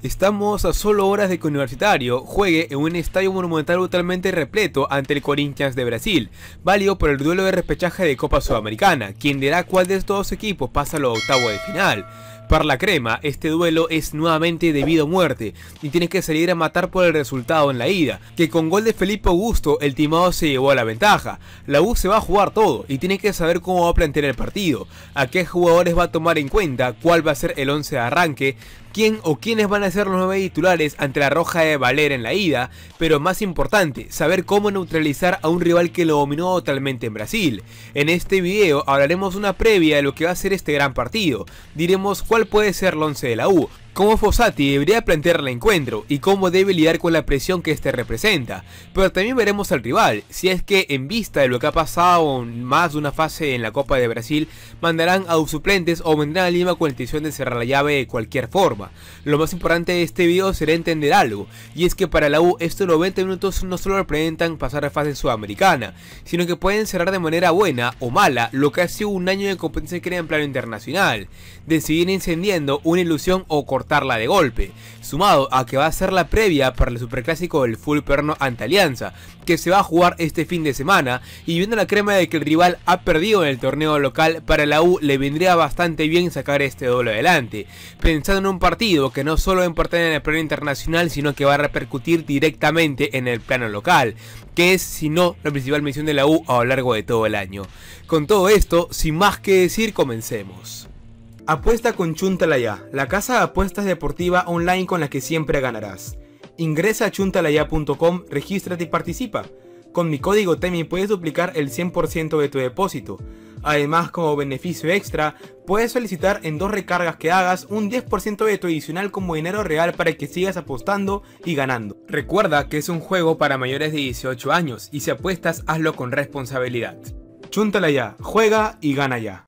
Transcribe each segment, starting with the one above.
Estamos a solo horas de que Universitario juegue en un estadio monumental totalmente repleto ante el Corinthians de Brasil, válido por el duelo de repechaje de Copa Sudamericana, quien dirá cuál de estos dos equipos pasa a los octavos de final. Para la crema, este duelo es nuevamente debido a muerte y tienes que salir a matar por el resultado en la ida, que con gol de Felipe Augusto el timado se llevó a la ventaja. La U se va a jugar todo y tienes que saber cómo va a plantear el partido, a qué jugadores va a tomar en cuenta, cuál va a ser el 11 de arranque, quién o quiénes van a ser los nueve titulares ante la roja de Valer en la ida, pero más importante, saber cómo neutralizar a un rival que lo dominó totalmente en Brasil. En este video hablaremos una previa de lo que va a ser este gran partido, diremos cuál cuál puede ser el 11 de la U. Como Fossati debería plantear el encuentro y cómo debe lidiar con la presión que este representa, pero también veremos al rival, si es que en vista de lo que ha pasado en más de una fase en la Copa de Brasil, mandarán a sus suplentes o vendrán a Lima con la intención de cerrar la llave de cualquier forma. Lo más importante de este video será entender algo, y es que para la U estos 90 minutos no solo representan pasar a fase sudamericana, sino que pueden cerrar de manera buena o mala lo que ha sido un año de competencia que en plano internacional, de seguir encendiendo una ilusión o cortar la de golpe, sumado a que va a ser la previa para el superclásico del full perno ante Alianza, que se va a jugar este fin de semana, y viendo la crema de que el rival ha perdido en el torneo local, para la U le vendría bastante bien sacar este doble adelante, pensando en un partido que no solo importa en el plano internacional, sino que va a repercutir directamente en el plano local, que es, si no, la principal misión de la U a lo largo de todo el año. Con todo esto, sin más que decir, comencemos. Apuesta con Chuntalaya, la casa de apuestas deportiva online con la que siempre ganarás. Ingresa a chuntalaya.com, regístrate y participa. Con mi código TEMI puedes duplicar el 100% de tu depósito. Además, como beneficio extra, puedes solicitar en dos recargas que hagas un 10% de tu adicional como dinero real para que sigas apostando y ganando. Recuerda que es un juego para mayores de 18 años y si apuestas hazlo con responsabilidad. Chuntalaya, juega y gana ya.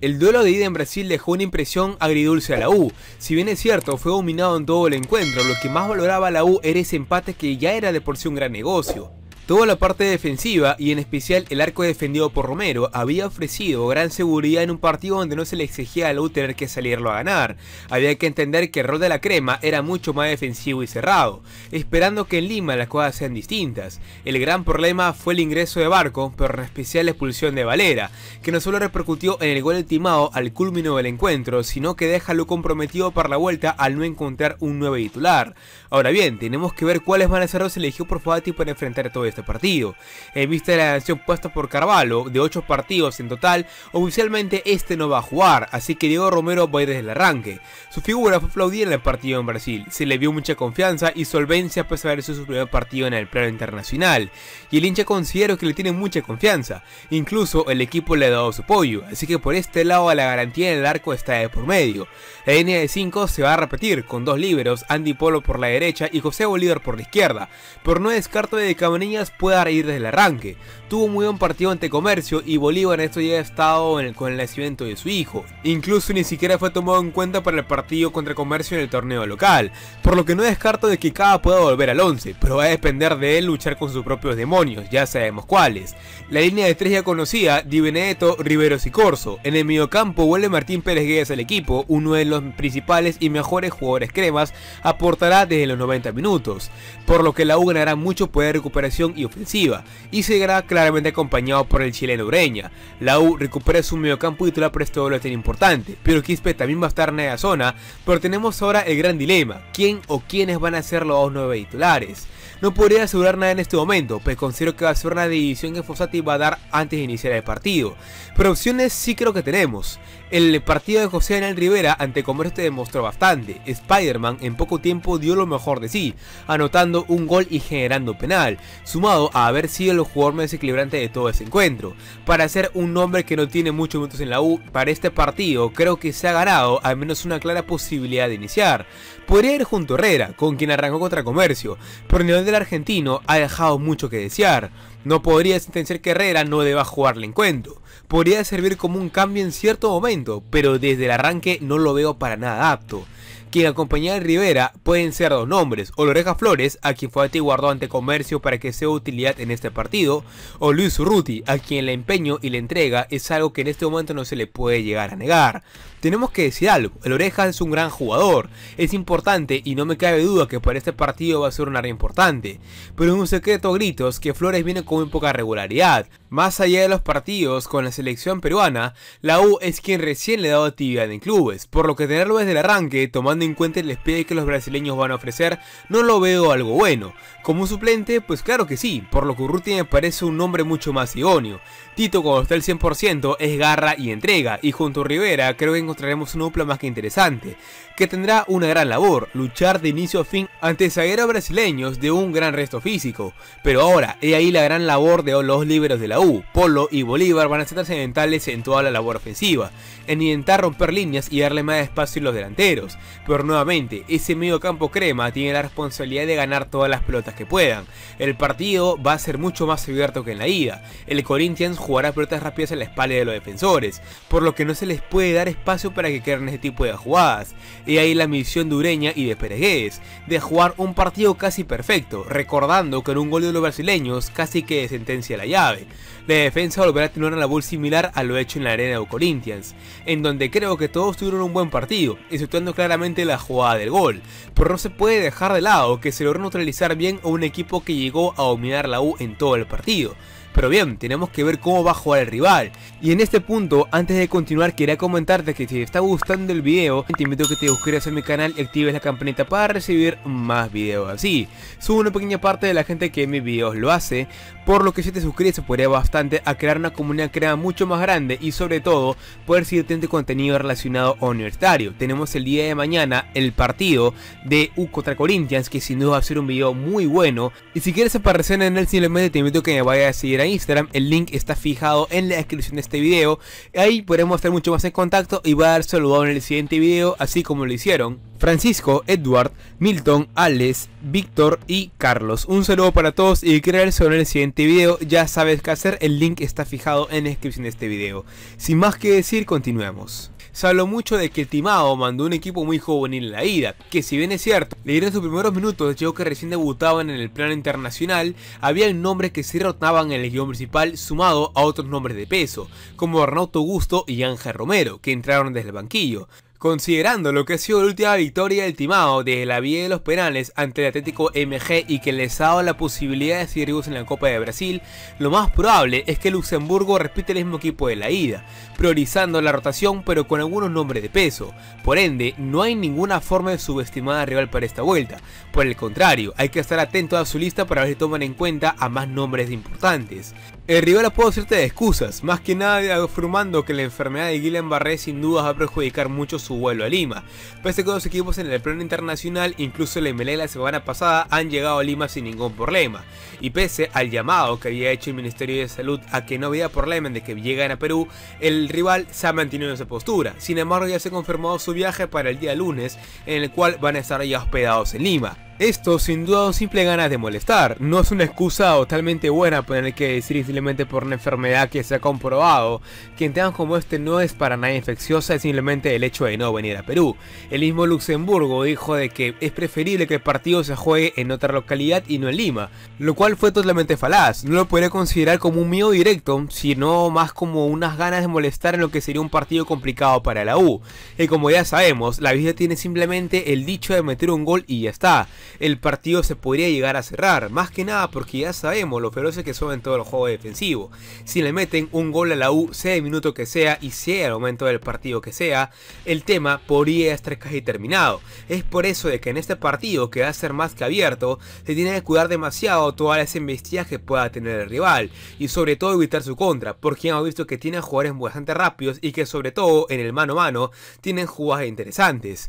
El duelo de ida en Brasil dejó una impresión agridulce a la U. Si bien es cierto, fue dominado en todo el encuentro, lo que más valoraba a la U era ese empate que ya era de por sí un gran negocio. Toda la parte defensiva y en especial el arco defendido por Romero había ofrecido gran seguridad en un partido donde no se le exigía a Lou tener que salirlo a ganar. Había que entender que el rol de la crema era mucho más defensivo y cerrado, esperando que en Lima las cosas sean distintas. El gran problema fue el ingreso de Barco, pero en especial la expulsión de Valera, que no solo repercutió en el gol ultimado al culmino del encuentro, sino que deja a comprometido para la vuelta al no encontrar un nuevo titular. Ahora bien, tenemos que ver cuáles van a ser los elegidos por fuati para enfrentar todo esto este partido. En eh, vista de la acción puesta por Carvalho, de 8 partidos en total, oficialmente este no va a jugar, así que Diego Romero va a ir desde el arranque. Su figura fue aplaudida en el partido en Brasil, se le vio mucha confianza y solvencia a pesar de ser su primer partido en el plano internacional, y el hincha considero que le tiene mucha confianza, incluso el equipo le ha dado su apoyo, así que por este lado la garantía en el arco está de por medio. La línea de 5 se va a repetir, con dos libros Andy Polo por la derecha y José Bolívar por la izquierda, pero no descarto de Cabanillas pueda ir desde el arranque. Tuvo muy buen partido ante Comercio y Bolívar en esto ya ha estado con el nacimiento de su hijo. Incluso ni siquiera fue tomado en cuenta para el partido contra Comercio en el torneo local, por lo que no descarto de que cada pueda volver al 11, pero va a depender de él luchar con sus propios demonios, ya sabemos cuáles. La línea de tres ya conocida, Di Benedetto, Riveros y Corso. En el mediocampo vuelve Martín Pérez Guedes al equipo, uno de los principales y mejores jugadores cremas, aportará desde los 90 minutos, por lo que la U ganará mucho poder de recuperación y ofensiva, y será claramente acompañado por el chileno Ureña. La U recupera su mediocampo titular prestó este lo tan importante, pero Quispe también va a estar en la zona, pero tenemos ahora el gran dilema, quién o quiénes van a ser los dos nueve titulares. No podría asegurar nada en este momento, pero pues considero que va a ser una división que Fossati va a dar antes de iniciar el partido. Pero opciones sí creo que tenemos. El partido de José Daniel Rivera ante Comercio te demostró bastante. Spider-Man en poco tiempo dio lo mejor de sí, anotando un gol y generando penal, sumado a haber sido el jugador más desequilibrante de todo ese encuentro. Para ser un hombre que no tiene muchos minutos en la U, para este partido creo que se ha ganado al menos una clara posibilidad de iniciar podría ir junto a Herrera, con quien arrancó contra Comercio, pero el nivel del argentino ha dejado mucho que desear. No podría sentenciar que Herrera no deba jugarle en cuento. Podría servir como un cambio en cierto momento, pero desde el arranque no lo veo para nada apto quien acompañar a Rivera pueden ser dos nombres, o Loreja Flores, a quien fue guardó ante comercio para que sea utilidad en este partido, o Luis Urruti, a quien el empeño y la entrega es algo que en este momento no se le puede llegar a negar. Tenemos que decir algo, el Oreja es un gran jugador, es importante y no me cabe duda que para este partido va a ser un área importante, pero es un secreto gritos que Flores viene con muy poca regularidad. Más allá de los partidos con la selección peruana, la U es quien recién le ha dado actividad en clubes, por lo que tenerlo desde el arranque tomando en cuenta el despegue que los brasileños van a ofrecer, no lo veo algo bueno. Como suplente, pues claro que sí, por lo que Urruti me parece un nombre mucho más idóneo. Tito cuando está el 100% es garra y entrega, y junto a Rivera creo que encontraremos un dupla más que interesante, que tendrá una gran labor, luchar de inicio a fin ante zagueros brasileños de un gran resto físico. Pero ahora, he ahí la gran labor de los liberos de la U, Polo y Bolívar van a ser trascendentales en toda la labor ofensiva, en intentar romper líneas y darle más espacio a los delanteros, pero nuevamente, ese medio campo crema tiene la responsabilidad de ganar todas las pelotas que puedan. El partido va a ser mucho más abierto que en la ida. El Corinthians jugará pelotas rápidas en la espalda de los defensores, por lo que no se les puede dar espacio para que queden ese tipo de jugadas. Y ahí la misión de Ureña y de Peregues, de jugar un partido casi perfecto, recordando que en un gol de los brasileños casi que sentencia la llave. La defensa volverá a tener una labor similar a lo hecho en la arena de Corinthians, en donde creo que todos tuvieron un buen partido, exceptuando claramente la jugada del gol, pero no se puede dejar de lado que se logró neutralizar bien a un equipo que llegó a dominar la U en todo el partido. Pero bien, tenemos que ver cómo va a jugar el rival. Y en este punto, antes de continuar, quería comentarte que si te está gustando el video, te invito a que te suscribas a mi canal y actives la campanita para recibir más videos así. Subo una pequeña parte de la gente que en mis videos lo hace, por lo que si te suscribes se podría bastante a crear una comunidad creada mucho más grande y sobre todo poder seguir teniendo contenido relacionado a universitario. Tenemos el día de mañana el partido de U contra Corinthians, que sin duda va a ser un video muy bueno. Y si quieres aparecer en él, simplemente te invito que me vayas a seguir a Instagram. El link está fijado en la descripción de este video. Ahí podremos estar mucho más en contacto y va a dar saludado en el siguiente video, así como lo hicieron Francisco, Edward, Milton, Alex, Víctor y Carlos. Un saludo para todos y crear en el siguiente video. Ya sabes qué hacer, el link está fijado en la descripción de este video. Sin más que decir, continuemos se habló mucho de que Timao mandó un equipo muy joven en la ida, que si bien es cierto, le dieron sus primeros minutos de que recién debutaban en el plano internacional, había nombres que se rotaban en el guión principal sumado a otros nombres de peso, como Arnauto Augusto y Ángel Romero, que entraron desde el banquillo. Considerando lo que ha sido la última victoria del Timao desde la vía de los penales ante el Atlético MG y que les ha dado la posibilidad de seguir en la Copa de Brasil, lo más probable es que Luxemburgo repita el mismo equipo de la ida, priorizando la rotación pero con algunos nombres de peso. Por ende, no hay ninguna forma de subestimar al rival para esta vuelta. Por el contrario, hay que estar atento a su lista para ver si toman en cuenta a más nombres importantes. El rival ha puedo hacerte de excusas, más que nada afirmando que la enfermedad de Guillain Barré sin dudas va a perjudicar mucho su su vuelo a Lima. Pese a que los equipos en el plano internacional, incluso el MLE la semana pasada, han llegado a Lima sin ningún problema. Y pese al llamado que había hecho el Ministerio de Salud a que no había problema en de que lleguen a Perú, el rival se ha mantenido en esa postura. Sin embargo, ya se ha confirmado su viaje para el día lunes, en el cual van a estar ya hospedados en Lima. Esto sin duda son simple ganas de molestar, no es una excusa totalmente buena poner que decir simplemente por una enfermedad que se ha comprobado que en temas como este no es para nada infecciosa, es simplemente el hecho de no venir a Perú. El mismo Luxemburgo dijo de que es preferible que el partido se juegue en otra localidad y no en Lima, lo cual fue totalmente falaz, no lo podría considerar como un miedo directo, sino más como unas ganas de molestar en lo que sería un partido complicado para la U, y como ya sabemos, la vida tiene simplemente el dicho de meter un gol y ya está el partido se podría llegar a cerrar. Más que nada porque ya sabemos lo feroces que son en todo el juego defensivo. Si le meten un gol a la U, sea el minuto que sea y sea el momento del partido que sea, el tema podría estar casi terminado. Es por eso de que en este partido, que va a ser más que abierto, se tiene que cuidar demasiado todas las embestidas que pueda tener el rival. Y sobre todo evitar su contra, porque hemos visto que tiene jugadores bastante rápidos y que sobre todo en el mano a mano tienen jugadas interesantes.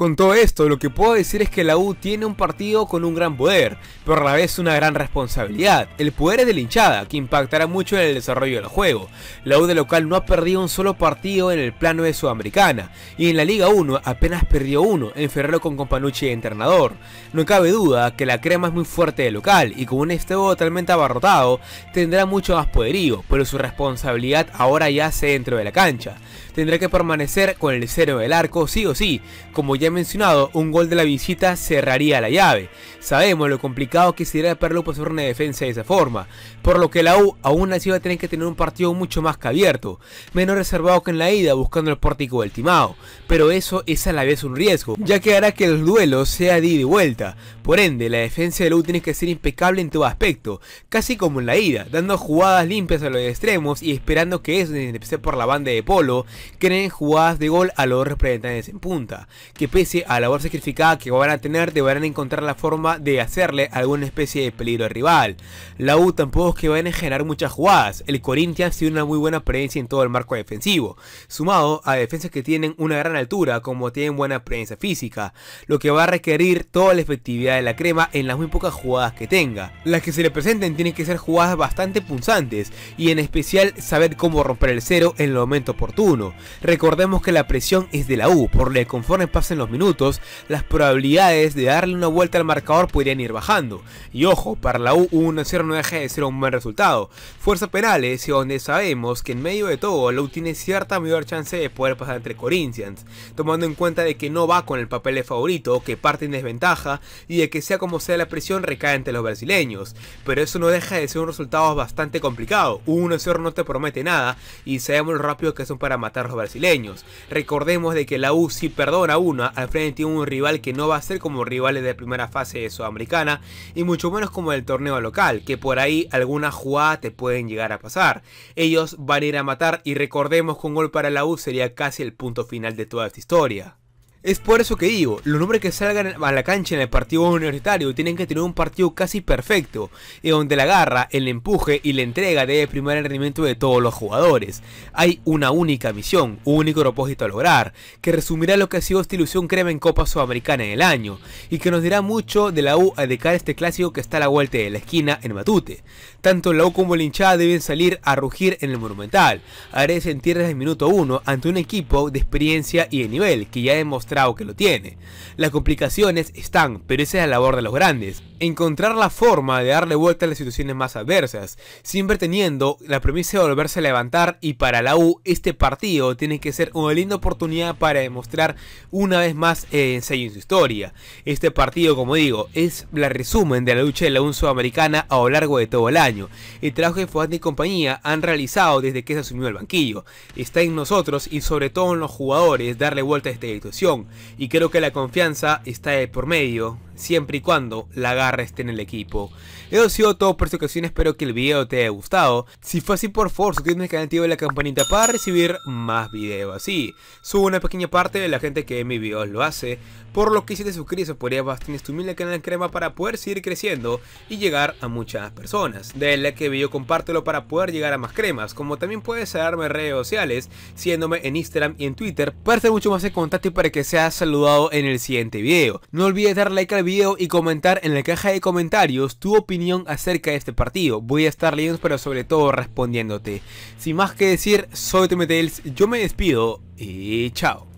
Con todo esto, lo que puedo decir es que la U tiene un partido con un gran poder, pero a la vez una gran responsabilidad. El poder es de la hinchada, que impactará mucho en el desarrollo del juego. La U de local no ha perdido un solo partido en el plano de Sudamericana, y en la Liga 1 apenas perdió uno, en Ferrero con Companucci de entrenador. No cabe duda que la crema es muy fuerte de local, y con un estebo totalmente abarrotado, tendrá mucho más poderío, pero su responsabilidad ahora ya se dentro de la cancha. Tendrá que permanecer con el cero del arco sí o sí, como ya mencionado, un gol de la visita cerraría la llave. Sabemos lo complicado que sería para Perlo una defensa de esa forma, por lo que la U aún así va a tener que tener un partido mucho más que abierto, menos reservado que en la ida buscando el pórtico del Timao, pero eso es a la vez un riesgo, ya que hará que el duelo sea de ida y vuelta, por ende la defensa de la U tiene que ser impecable en todo aspecto, casi como en la ida, dando jugadas limpias a los extremos y esperando que eso, empecé por la banda de Polo, creen jugadas de gol a los representantes en punta, que a la labor sacrificada que van a tener, deberán encontrar la forma de hacerle alguna especie de peligro al rival. La U tampoco es que vayan a generar muchas jugadas, el Corinthians tiene una muy buena presencia en todo el marco defensivo, sumado a defensas que tienen una gran altura como tienen buena presencia física, lo que va a requerir toda la efectividad de la crema en las muy pocas jugadas que tenga. Las que se le presenten tienen que ser jugadas bastante punzantes y en especial saber cómo romper el cero en el momento oportuno. Recordemos que la presión es de la U, por le conforme pasen los minutos, las probabilidades de darle una vuelta al marcador podrían ir bajando. Y ojo, para la U 1 0 no deja de ser un buen resultado. Fuerza penales y donde sabemos que en medio de todo la U tiene cierta mayor chance de poder pasar entre Corinthians, tomando en cuenta de que no va con el papel de favorito, que parte en desventaja y de que sea como sea la presión recae entre los brasileños. Pero eso no deja de ser un resultado bastante complicado. Un 0 no te promete nada y sabemos lo rápido que son para matar los brasileños. Recordemos de que la U si perdona una al frente tiene un rival que no va a ser como rivales de primera fase sudamericana y mucho menos como el torneo local, que por ahí alguna jugada te pueden llegar a pasar. Ellos van a ir a matar y recordemos que un gol para la U sería casi el punto final de toda esta historia. Es por eso que digo, los nombres que salgan a la cancha en el partido universitario tienen que tener un partido casi perfecto, y donde la garra, el empuje y la entrega De primer rendimiento de todos los jugadores. Hay una única misión, un único propósito a lograr, que resumirá lo que ha sido esta ilusión crema en Copa Sudamericana en el año, y que nos dirá mucho de la U a a este clásico que está a la vuelta de la esquina en Matute. Tanto la U como la hinchada deben salir a rugir en el Monumental, a sentir desde el minuto 1 ante un equipo de experiencia y de nivel que ya hemos que lo tiene. Las complicaciones están, pero esa es la labor de los grandes. Encontrar la forma de darle vuelta a las situaciones más adversas, siempre teniendo la premisa de volverse a levantar y para la U este partido tiene que ser una linda oportunidad para demostrar una vez más el eh, ensayo en su historia. Este partido, como digo, es la resumen de la lucha de la UN sudamericana a lo largo de todo el año. El trabajo que Fuad y compañía han realizado desde que se asumió el banquillo. Está en nosotros y sobre todo en los jugadores darle vuelta a esta situación y creo que la confianza está por medio siempre y cuando la garra esté en el equipo. Eso ha sido todo por esta ocasión, espero que el video te haya gustado. Si fue así, por favor, suscríbete al canal y la campanita para recibir más videos así. Subo una pequeña parte de la gente que mi mis videos lo hace, por lo que si te suscribes podría bastante tu humilde canal de crema para poder seguir creciendo y llegar a muchas personas. Dale que video, compártelo para poder llegar a más cremas, como también puedes darme redes sociales, siéndome en Instagram y en Twitter, para estar mucho más en contacto y para que seas saludado en el siguiente video. No olvides dar like al video y comentar en la caja de comentarios tu opinión acerca de este partido. Voy a estar leyendo pero sobre todo respondiéndote. Sin más que decir, soy TMTels, yo me despido y chao.